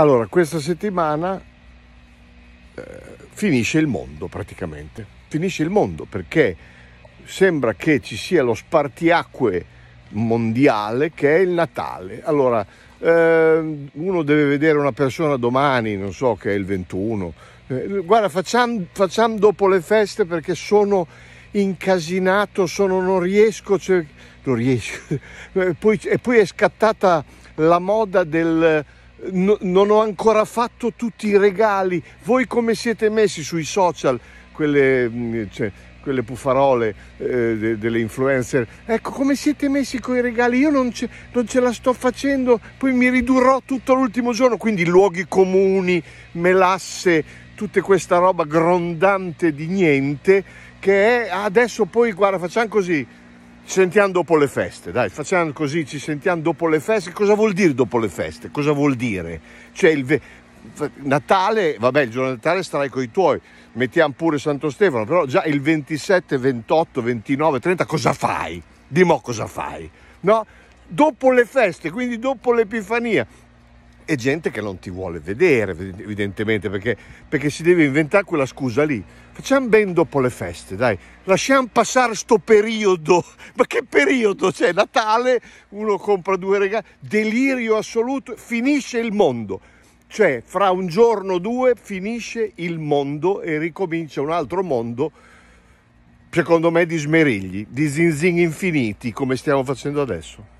Allora, questa settimana eh, finisce il mondo praticamente, finisce il mondo perché sembra che ci sia lo spartiacque mondiale che è il Natale. Allora, eh, uno deve vedere una persona domani, non so che è il 21. Eh, guarda, facciamo, facciam dopo le feste perché sono incasinato, sono, non riesco, cioè, non riesco. e, poi, e poi è scattata la moda del no, non ho ancora fatto tutti i regali. Voi come siete messi sui social? Quelle, mm, cioè, quelle puffarole eh, de, delle influencer. Ecco, come siete messi con i regali? Io non ce, non ce, la sto facendo, poi mi ridurrò tutto l'ultimo giorno. Quindi luoghi comuni, melasse, tutta questa roba grondante di niente che è adesso poi, guarda, facciamo così. Ci sentiamo dopo le feste, dai, facciamo così, ci sentiamo dopo le feste. Cosa vuol dire dopo le feste? Cosa vuol dire? Cioè il ve- Natale, vabbè, il giorno di Natale starai con i tuoi, mettiamo pure Santo Stefano, però già il 27, 28, 29, 30 cosa fai? Di cosa fai? No? Dopo le feste, quindi dopo l'Epifania, e gente che non ti vuole vedere, evidentemente, perché, perché si deve inventare quella scusa lì. Facciamo ben dopo le feste, dai, lasciamo passare sto periodo. Ma che periodo? C'è cioè, Natale, uno compra due regali, delirio assoluto, finisce il mondo. Cioè, fra un giorno o due finisce il mondo e ricomincia un altro mondo secondo me, di smerigli, di zinzin infiniti come stiamo facendo adesso.